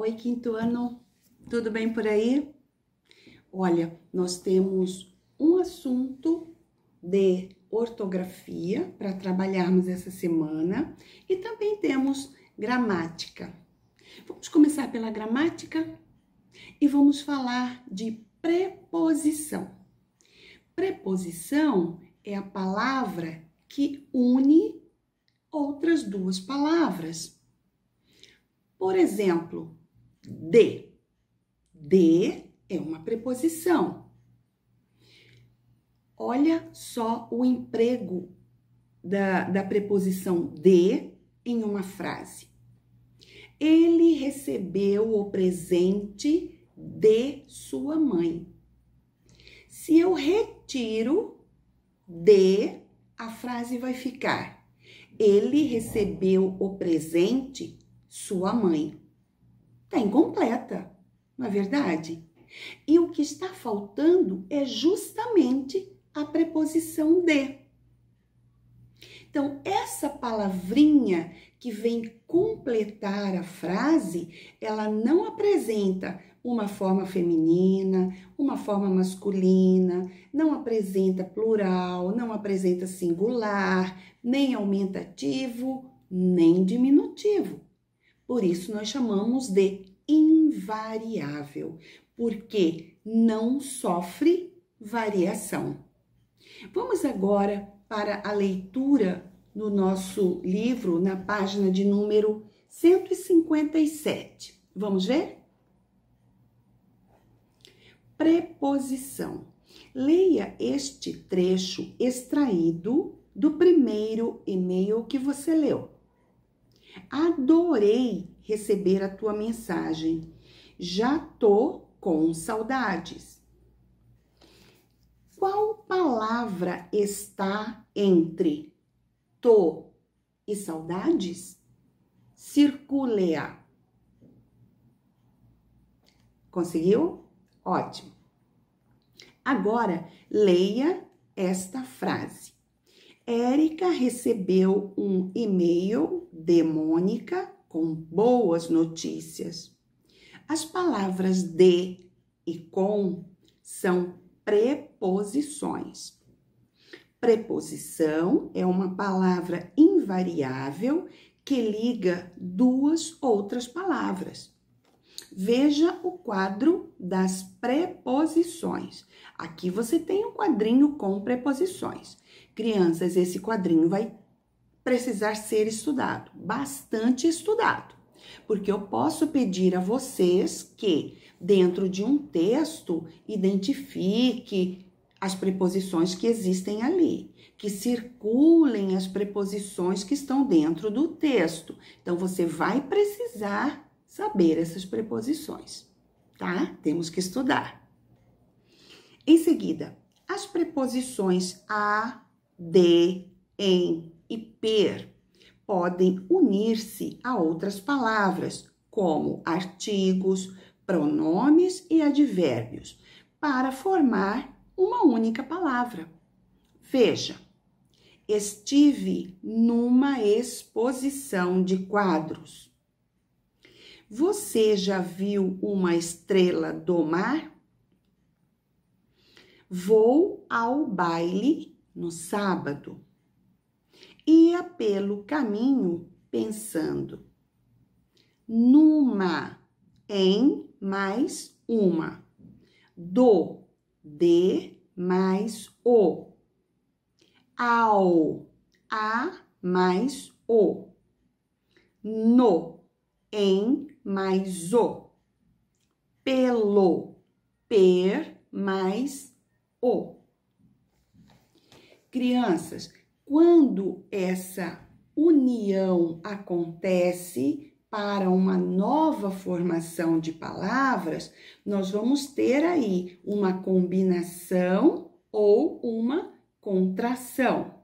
Oi, quinto ano, tudo bem por aí? Olha, nós temos um assunto de ortografia para trabalharmos essa semana e também temos gramática. Vamos começar pela gramática e vamos falar de preposição. Preposição é a palavra que une outras duas palavras. Por exemplo, de. De é uma preposição. Olha só o emprego da, da preposição de em uma frase. Ele recebeu o presente de sua mãe. Se eu retiro de, a frase vai ficar: Ele recebeu o presente sua mãe está incompleta, não é verdade? E o que está faltando é justamente a preposição de. Então, essa palavrinha que vem completar a frase, ela não apresenta uma forma feminina, uma forma masculina, não apresenta plural, não apresenta singular, nem aumentativo, nem diminutivo. Por isso nós chamamos de invariável, porque não sofre variação. Vamos agora para a leitura no nosso livro, na página de número 157. Vamos ver? Preposição. Leia este trecho extraído do primeiro e-mail que você leu. Adorei receber a tua mensagem. Já tô com saudades. Qual palavra está entre tô e saudades? Circulea. Conseguiu? Ótimo. Agora, leia esta frase. Érica recebeu um e-mail de Mônica com boas notícias. As palavras de e com são preposições. Preposição é uma palavra invariável que liga duas outras palavras. Veja o quadro das preposições. Aqui você tem um quadrinho com preposições. Crianças, esse quadrinho vai precisar ser estudado, bastante estudado, porque eu posso pedir a vocês que, dentro de um texto, identifique as preposições que existem ali, que circulem as preposições que estão dentro do texto. Então, você vai precisar saber essas preposições, tá? Temos que estudar. Em seguida, as preposições a, de, em e per podem unir-se a outras palavras, como artigos, pronomes e advérbios, para formar uma única palavra. Veja, estive numa exposição de quadros. Você já viu uma estrela do mar? Vou ao baile no sábado, ia pelo caminho pensando numa, em mais uma, do, de mais o, ao, a mais o, no, em mais o, pelo, per mais o. Crianças, quando essa união acontece para uma nova formação de palavras, nós vamos ter aí uma combinação ou uma contração.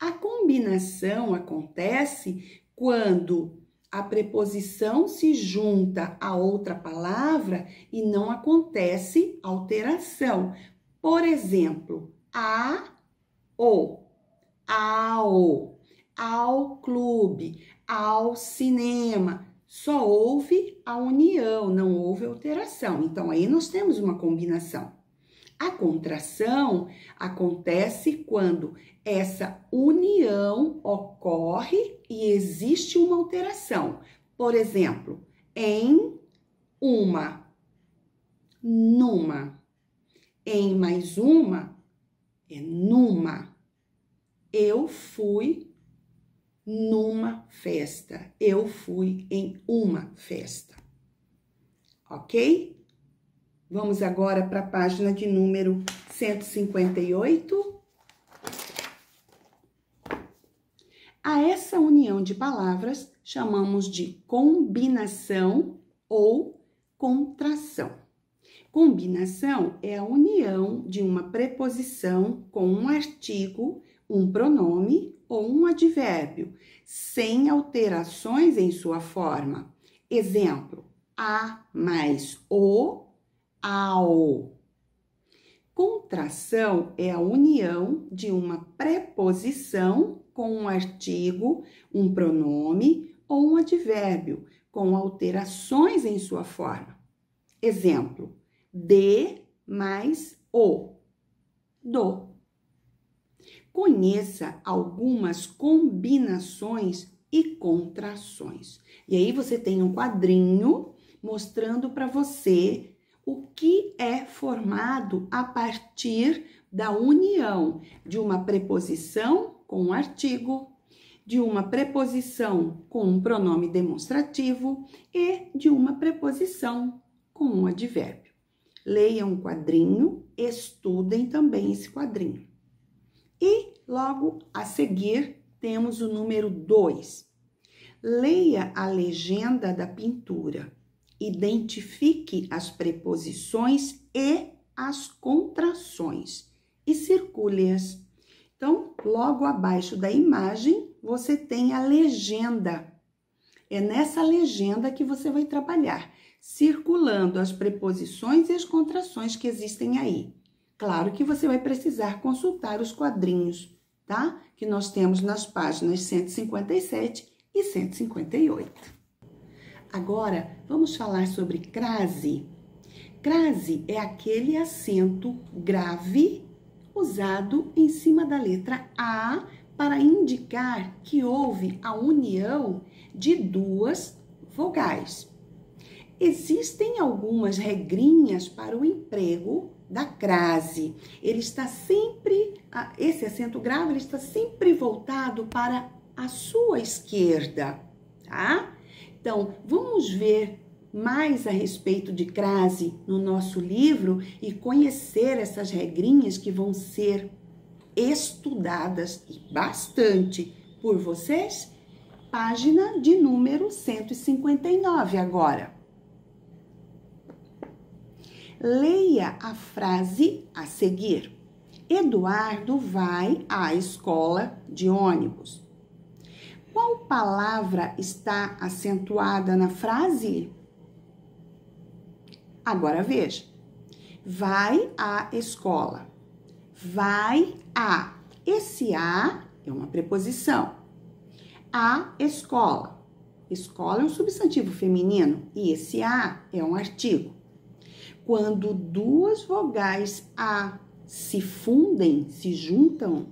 A combinação acontece quando a preposição se junta a outra palavra e não acontece alteração. Por exemplo, a ou ao, ao clube, ao cinema. Só houve a união, não houve alteração. Então aí nós temos uma combinação. A contração acontece quando essa união ocorre e existe uma alteração. Por exemplo, em uma, numa. Em mais uma, é numa eu fui numa festa, eu fui em uma festa. Ok? Vamos agora para a página de número 158. A essa união de palavras chamamos de combinação ou contração. Combinação é a união de uma preposição com um artigo um pronome ou um advérbio, sem alterações em sua forma. Exemplo: a mais o, ao. Contração é a união de uma preposição com um artigo, um pronome ou um advérbio, com alterações em sua forma. Exemplo: de mais o, do. Conheça algumas combinações e contrações. E aí você tem um quadrinho mostrando para você o que é formado a partir da união de uma preposição com um artigo, de uma preposição com um pronome demonstrativo e de uma preposição com um advérbio. Leiam o quadrinho, estudem também esse quadrinho. E logo a seguir temos o número 2. Leia a legenda da pintura. Identifique as preposições e as contrações e circule-as. Então, logo abaixo da imagem, você tem a legenda. É nessa legenda que você vai trabalhar, circulando as preposições e as contrações que existem aí. Claro que você vai precisar consultar os quadrinhos, tá? Que nós temos nas páginas 157 e 158. Agora, vamos falar sobre crase. Crase é aquele acento grave usado em cima da letra A para indicar que houve a união de duas vogais. Existem algumas regrinhas para o emprego da crase, ele está sempre, esse acento grave, ele está sempre voltado para a sua esquerda, tá? Então, vamos ver mais a respeito de crase no nosso livro e conhecer essas regrinhas que vão ser estudadas e bastante por vocês. Página de número 159 agora. Leia a frase a seguir. Eduardo vai à escola de ônibus. Qual palavra está acentuada na frase? Agora veja. Vai à escola. Vai a. Esse a é uma preposição. A escola. Escola é um substantivo feminino e esse a é um artigo quando duas vogais A se fundem, se juntam,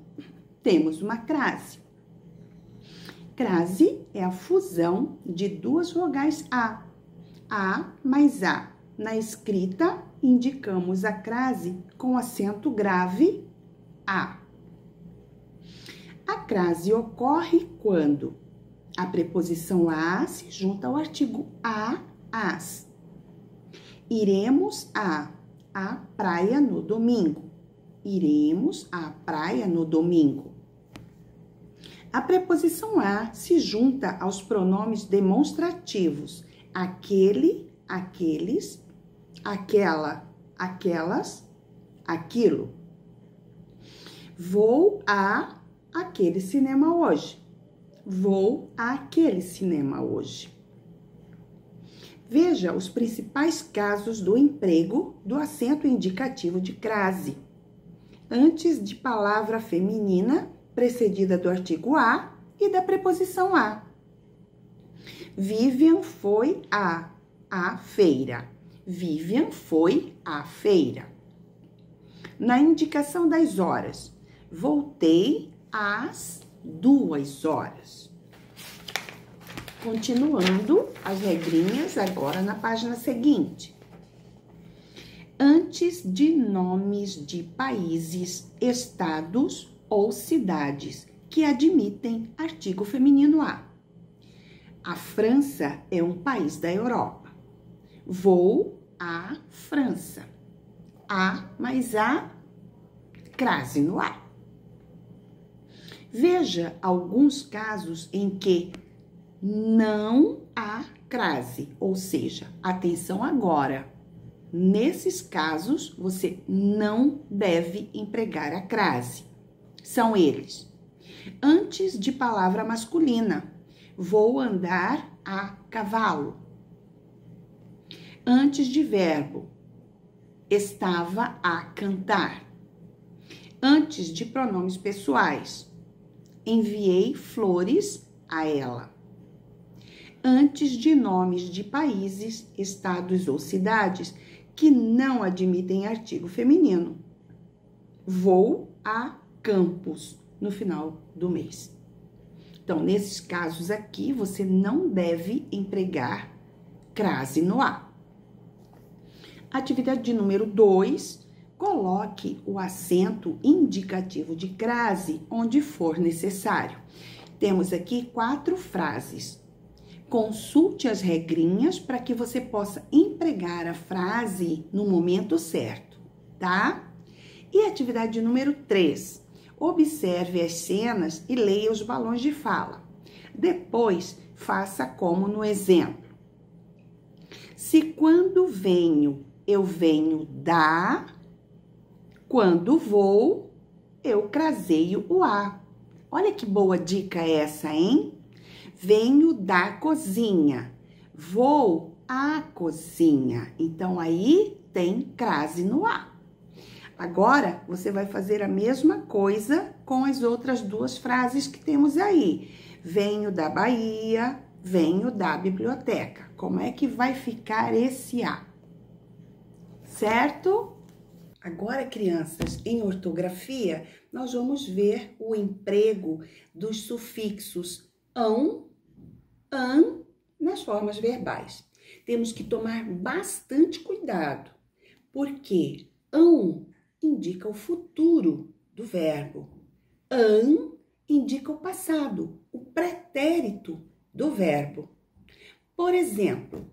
temos uma crase. Crase é a fusão de duas vogais A. A mais A. Na escrita, indicamos a crase com acento grave A. A crase ocorre quando a preposição a se junta ao artigo a, as, Iremos à, à praia no domingo. Iremos à praia no domingo. A preposição a se junta aos pronomes demonstrativos aquele, aqueles, aquela, aquelas, aquilo. Vou a aquele cinema hoje. Vou àquele cinema hoje. Veja os principais casos do emprego do acento indicativo de crase. Antes de palavra feminina, precedida do artigo a e da preposição a. Vivian foi a a feira. Vivian foi à feira. Na indicação das horas, voltei às duas horas. Continuando as regrinhas agora na página seguinte. Antes de nomes de países, estados ou cidades que admitem artigo feminino A. A França é um país da Europa. Vou à França. A mais A, crase no A. Veja alguns casos em que não há crase, ou seja, atenção agora. Nesses casos, você não deve empregar a crase. São eles: antes de palavra masculina, vou andar a cavalo. Antes de verbo, estava a cantar. Antes de pronomes pessoais, enviei flores a ela antes de nomes de países, estados ou cidades que não admitem artigo feminino. Vou a campus no final do mês. Então, nesses casos aqui, você não deve empregar crase no A. Atividade de número 2, coloque o acento indicativo de crase onde for necessário. Temos aqui quatro frases. Consulte as regrinhas para que você possa empregar a frase no momento certo, tá? E atividade número 3. Observe as cenas e leia os balões de fala. Depois, faça como no exemplo. Se quando venho, eu venho da, quando vou, eu craseio o a. Olha que boa dica essa, hein? venho da cozinha, vou à cozinha. Então, aí tem crase no A. Agora, você vai fazer a mesma coisa com as outras duas frases que temos aí. Venho da Bahia, venho da biblioteca. Como é que vai ficar esse A? Certo? Agora, crianças, em ortografia, nós vamos ver o emprego dos sufixos ão an nas formas verbais. Temos que tomar bastante cuidado, porque an indica o futuro do verbo, an indica o passado, o pretérito do verbo. Por exemplo,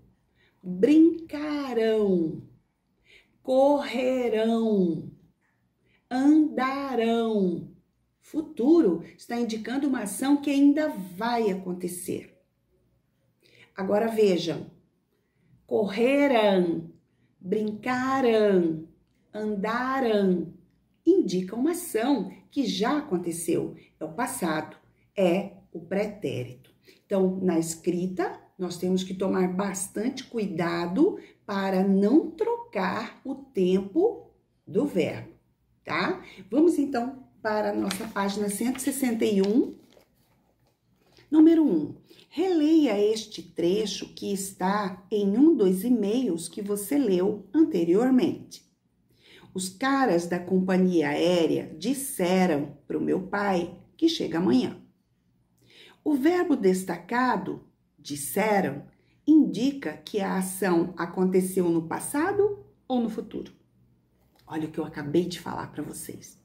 brincarão, correrão, andarão. Futuro está indicando uma ação que ainda vai acontecer. Agora vejam: correram, brincaram, andaram, indica uma ação que já aconteceu, é o passado, é o pretérito. Então, na escrita, nós temos que tomar bastante cuidado para não trocar o tempo do verbo, tá? Vamos então para a nossa página 161 Número 1. Um, releia este trecho que está em um dos e-mails que você leu anteriormente. Os caras da companhia aérea disseram para o meu pai que chega amanhã. O verbo destacado, disseram, indica que a ação aconteceu no passado ou no futuro. Olha o que eu acabei de falar para vocês.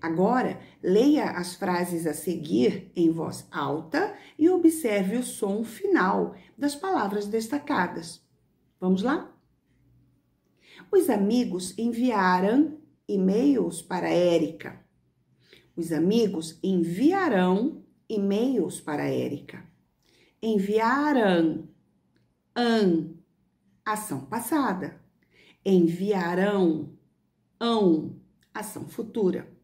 Agora, leia as frases a seguir em voz alta e observe o som final das palavras destacadas. Vamos lá? Os amigos enviaram e-mails para Érica. Os amigos enviarão e-mails para Érica. Enviaram an ação passada. Enviarão ão ação futura.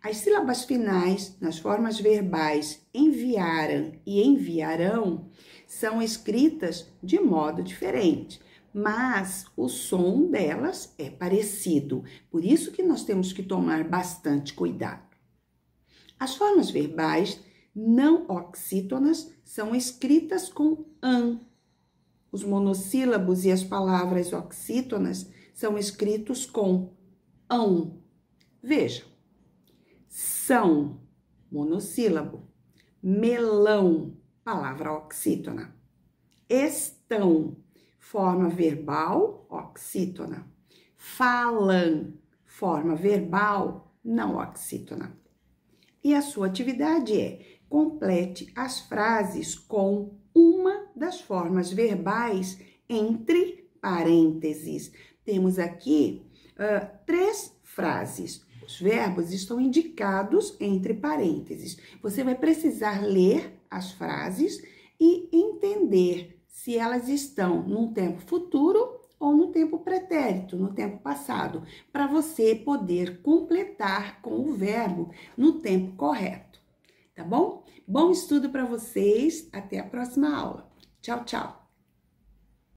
As sílabas finais nas formas verbais enviaram e enviarão são escritas de modo diferente, mas o som delas é parecido. Por isso que nós temos que tomar bastante cuidado. As formas verbais não oxítonas são escritas com an. Os monossílabos e as palavras oxítonas são escritos com ão. Vejam, são, monossílabo. Melão, palavra oxítona. Estão, forma verbal oxítona. Falam, forma verbal não oxítona. E a sua atividade é: complete as frases com uma das formas verbais entre parênteses. Temos aqui uh, três frases os verbos estão indicados entre parênteses. Você vai precisar ler as frases e entender se elas estão num tempo futuro ou no tempo pretérito, no tempo passado, para você poder completar com o verbo no tempo correto, tá bom? Bom estudo para vocês, até a próxima aula. Tchau, tchau.